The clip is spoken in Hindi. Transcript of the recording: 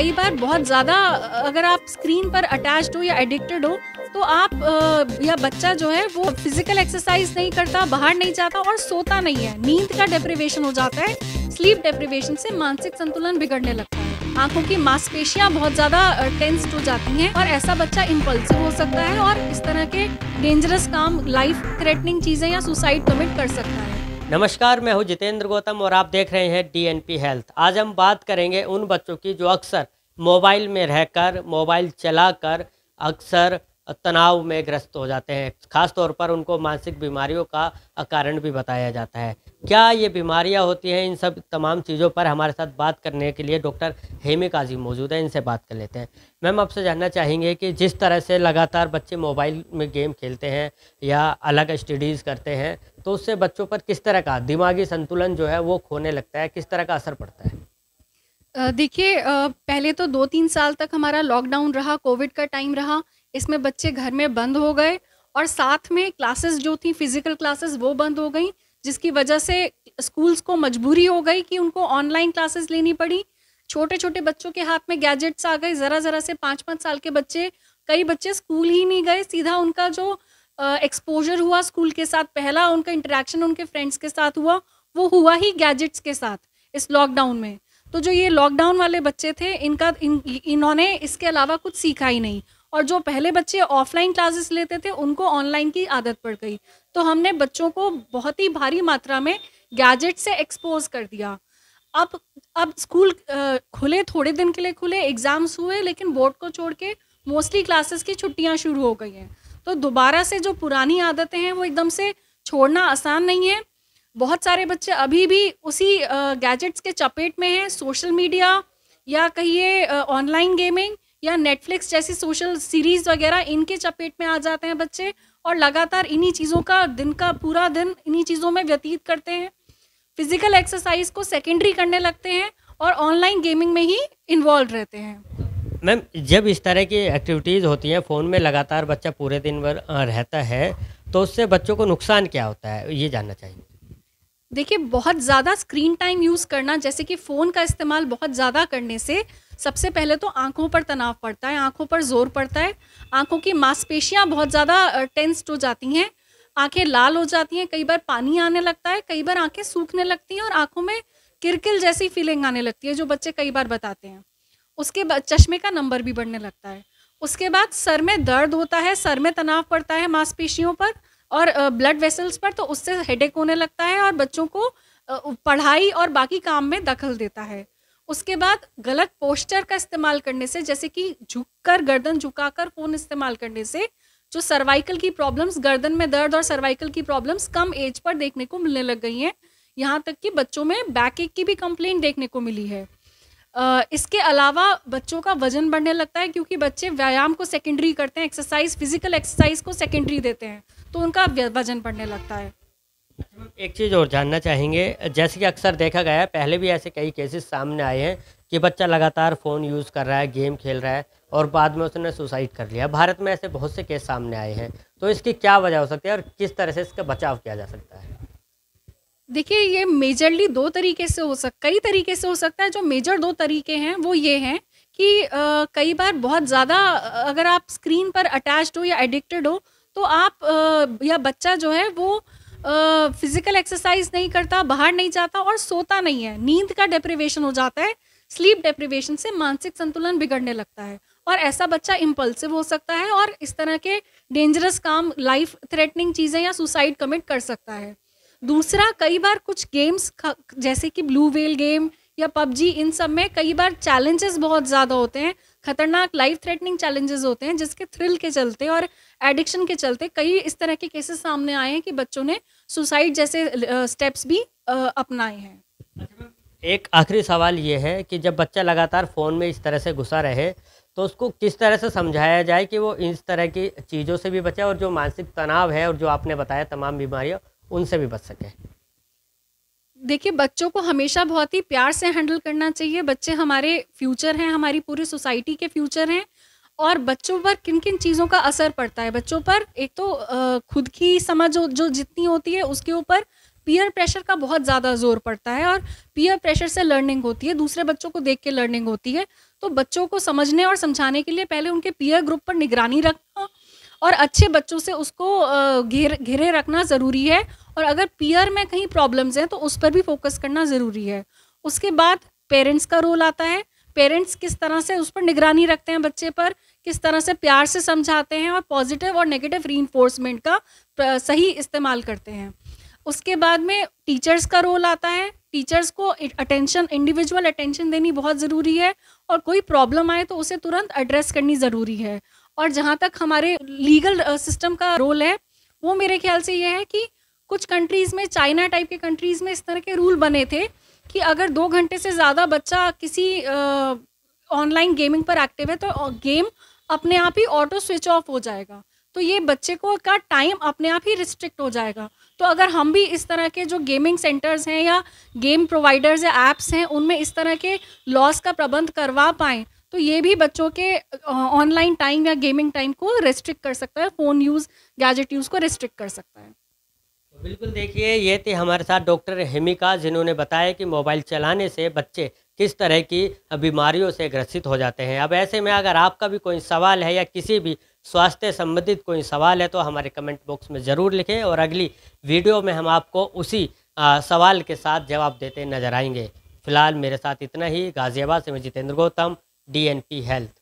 कई बार बहुत ज़्यादा अगर आप स्क्रीन पर अटैच हो या एडिक्टेड हो तो आप या बच्चा जो है वो फिजिकल एक्सरसाइज नहीं करता बाहर नहीं जाता और सोता नहीं है नींद का डेप्रिवेशन हो जाता है स्लीप डेप्रिवेशन से मानसिक संतुलन बिगड़ने लगता है आंखों की मांसपेशियां बहुत ज्यादा टेंस्ड हो जाती हैं और ऐसा बच्चा इम्पल्सिव हो सकता है और इस तरह के डेंजरस काम लाइफ थ्रेटनिंग चीजें या सुसाइड कमिट कर सकता है नमस्कार मैं हूं जितेंद्र गौतम और आप देख रहे हैं डीएनपी हेल्थ आज हम बात करेंगे उन बच्चों की जो अक्सर मोबाइल में रहकर मोबाइल चलाकर अक्सर तनाव में ग्रस्त हो जाते हैं खासतौर पर उनको मानसिक बीमारियों का कारण भी बताया जाता है क्या ये बीमारियां होती हैं इन सब तमाम चीज़ों पर हमारे साथ बात करने के लिए डॉक्टर हेमी काजी मौजूद है इनसे बात कर लेते हैं मैम आपसे जानना चाहेंगे कि जिस तरह से लगातार बच्चे मोबाइल में गेम खेलते हैं या अलग स्टडीज़ करते हैं तो उससे बच्चों पर किस तरह का दिमागी संतुलन जो है वो खोने लगता है किस तरह का असर पड़ता है देखिए पहले तो दो तीन साल तक हमारा लॉकडाउन रहा कोविड का टाइम रहा इसमें बच्चे घर में बंद हो गए और साथ में क्लासेस जो थी फिजिकल क्लासेस वो बंद हो गई जिसकी वजह से स्कूल्स को मजबूरी हो गई कि उनको ऑनलाइन क्लासेस लेनी पड़ी छोटे छोटे बच्चों के हाथ में गैजेट्स आ गए ज़रा ज़रा से पाँच पाँच साल के बच्चे कई बच्चे स्कूल ही नहीं गए सीधा उनका जो एक्सपोजर uh, हुआ स्कूल के साथ पहला उनका इंटरेक्शन उनके फ्रेंड्स के साथ हुआ वो हुआ ही गैजेट्स के साथ इस लॉकडाउन में तो जो ये लॉकडाउन वाले बच्चे थे इनका इन इन्होंने इसके अलावा कुछ सीखा ही नहीं और जो पहले बच्चे ऑफलाइन क्लासेस लेते थे उनको ऑनलाइन की आदत पड़ गई तो हमने बच्चों को बहुत ही भारी मात्रा में गैजेट से एक्सपोज कर दिया अब अब स्कूल खुले थोड़े दिन के लिए खुले एग्ज़ाम्स हुए लेकिन बोर्ड को छोड़ के मोस्टली क्लासेस की छुट्टियां शुरू हो गई हैं तो दोबारा से जो पुरानी आदतें हैं वो एकदम से छोड़ना आसान नहीं है बहुत सारे बच्चे अभी भी उसी गैजेट्स के चपेट में हैं सोशल मीडिया या कहिए ऑनलाइन गेमिंग या नेटफ्लिक्स जैसी सोशल सीरीज़ वगैरह इनके चपेट में आ जाते हैं बच्चे और लगातार इन्हीं चीज़ों का दिन का पूरा दिन इन्हीं चीज़ों में व्यतीत करते हैं फिज़िकल एक्सरसाइज को सेकेंडरी करने लगते हैं और ऑनलाइन गेमिंग में ही इन्वॉल्व रहते हैं मैम जब इस तरह की एक्टिविटीज़ होती हैं फ़ोन में लगातार बच्चा पूरे दिन भर रहता है तो उससे बच्चों को नुकसान क्या होता है ये जानना चाहिए देखिए बहुत ज़्यादा स्क्रीन टाइम यूज़ करना जैसे कि फ़ोन का इस्तेमाल बहुत ज़्यादा करने से सबसे पहले तो आंखों पर तनाव पड़ता है आंखों पर ज़ोर पड़ता है आंखों की मांसपेशियां बहुत ज़्यादा टेंस्ड हो जाती हैं आंखें लाल हो जाती हैं कई बार पानी आने लगता है कई बार आंखें सूखने लगती हैं और आंखों में किरकिल जैसी फीलिंग आने लगती है जो बच्चे कई बार बताते हैं उसके बाद चश्मे का नंबर भी बढ़ने लगता है उसके बाद सर में दर्द होता है सर में तनाव पड़ता है मांसपेशियों पर और ब्लड वेसल्स पर तो उससे हेडेक होने लगता है और बच्चों को पढ़ाई और बाकी काम में दखल देता है उसके बाद गलत पोस्चर का इस्तेमाल करने से जैसे कि झुककर गर्दन झुकाकर फ़ोन इस्तेमाल करने से जो सर्वाइकल की प्रॉब्लम्स गर्दन में दर्द और सर्वाइकल की प्रॉब्लम्स कम एज पर देखने को मिलने लग गई हैं यहाँ तक कि बच्चों में बैक एक की भी कंप्लेंट देखने को मिली है इसके अलावा बच्चों का वजन बढ़ने लगता है क्योंकि बच्चे व्यायाम को सेकेंडरी करते हैं एक्सरसाइज फिजिकल एक्सरसाइज को सेकेंडरी देते हैं तो उनका वजन बढ़ने लगता है एक चीज़ और जानना चाहेंगे जैसे कि अक्सर देखा गया है पहले भी ऐसे कई केसेस सामने आए हैं कि बच्चा लगातार फ़ोन यूज़ कर रहा है गेम खेल रहा है और बाद में उसने सुसाइड कर लिया भारत में ऐसे बहुत से केस सामने आए हैं तो इसकी क्या वजह हो सकती है और किस तरह से इसका बचाव किया जा सकता है देखिए ये मेजरली दो तरीके से हो सक कई तरीके से हो सकता है जो मेजर दो तरीके हैं वो ये हैं कि आ, कई बार बहुत ज़्यादा अगर आप स्क्रीन पर अटैच्ड हो या एडिक्टेड हो तो आप आ, या बच्चा जो है वो फिज़िकल एक्सरसाइज नहीं करता बाहर नहीं जाता और सोता नहीं है नींद का डेप्रिवेशन हो जाता है स्लीप डेप्रिवेशन से मानसिक संतुलन बिगड़ने लगता है और ऐसा बच्चा इम्पल्सिव हो सकता है और इस तरह के डेंजरस काम लाइफ थ्रेटनिंग चीज़ें या सुसाइड कमिट कर सकता है दूसरा कई बार कुछ गेम्स जैसे कि ब्लू वेल गेम या पबजी इन सब में कई बार चैलेंजेस बहुत ज़्यादा होते हैं खतरनाक लाइफ थ्रेटनिंग चैलेंजेस होते हैं जिसके थ्रिल के चलते और एडिक्शन के चलते कई इस तरह के केसेस सामने आए हैं कि बच्चों ने सुसाइड जैसे स्टेप्स भी अपनाए हैं एक आखिरी सवाल ये है कि जब बच्चा लगातार फ़ोन में इस तरह से घुसा रहे तो उसको किस तरह से समझाया जाए कि वो इस तरह की चीज़ों से भी बचे और जो मानसिक तनाव है और जो आपने बताया तमाम बीमारियाँ उनसे भी बच सकें देखिए बच्चों को हमेशा बहुत ही प्यार से हैंडल करना चाहिए बच्चे हमारे फ्यूचर हैं हमारी पूरी सोसाइटी के फ्यूचर हैं और बच्चों पर किन किन चीज़ों का असर पड़ता है बच्चों पर एक तो खुद की समझ जो जितनी होती है उसके ऊपर पीयर प्रेशर का बहुत ज़्यादा जोर पड़ता है और पीयर प्रेशर से लर्निंग होती है दूसरे बच्चों को देख के लर्निंग होती है तो बच्चों को समझने और समझाने के लिए पहले उनके पीयर ग्रुप पर निगरानी रखना और अच्छे बच्चों से उसको घेर घेरे रखना ज़रूरी है और अगर पीयर में कहीं प्रॉब्लम्स हैं तो उस पर भी फोकस करना ज़रूरी है उसके बाद पेरेंट्स का रोल आता है पेरेंट्स किस तरह से उस पर निगरानी रखते हैं बच्चे पर किस तरह से प्यार से समझाते हैं और पॉजिटिव और नेगेटिव री का सही इस्तेमाल करते हैं उसके बाद में टीचर्स का रोल आता है टीचर्स को अटेंशन इंडिविजुअल अटेंशन देनी बहुत ज़रूरी है और कोई प्रॉब्लम आए तो उसे तुरंत एड्रेस करनी ज़रूरी है और जहाँ तक हमारे लीगल सिस्टम का रोल है वो मेरे ख्याल से ये है कि कुछ कंट्रीज़ में चाइना टाइप के कंट्रीज़ में इस तरह के रूल बने थे कि अगर दो घंटे से ज़्यादा बच्चा किसी ऑनलाइन गेमिंग पर एक्टिव है तो गेम अपने आप ही ऑटो स्विच ऑफ हो जाएगा तो ये बच्चे को का टाइम अपने आप ही रिस्ट्रिक्ट हो जाएगा तो अगर हम भी इस तरह के जो गेमिंग सेंटर्स हैं या गेम प्रोवाइडर्स या ऐप्स हैं उनमें इस तरह के लॉस का प्रबंध करवा पाएँ तो ये भी बच्चों के ऑनलाइन टाइम या गेमिंग टाइम को रेस्ट्रिक्ट कर सकता है फ़ोन यूज़ गैजेट यूज़ को रेस्ट्रिक्ट कर सकता है बिल्कुल देखिए ये थे हमारे साथ डॉक्टर हेमिका जिन्होंने बताया कि मोबाइल चलाने से बच्चे किस तरह की बीमारियों से ग्रसित हो जाते हैं अब ऐसे में अगर आपका भी कोई सवाल है या किसी भी स्वास्थ्य संबंधित कोई सवाल है तो हमारे कमेंट बॉक्स में ज़रूर लिखें और अगली वीडियो में हम आपको उसी आ, सवाल के साथ जवाब देते नजर आएंगे फिलहाल मेरे साथ इतना ही गाज़ियाबाद से मैं जितेंद्र गौतम डी हेल्थ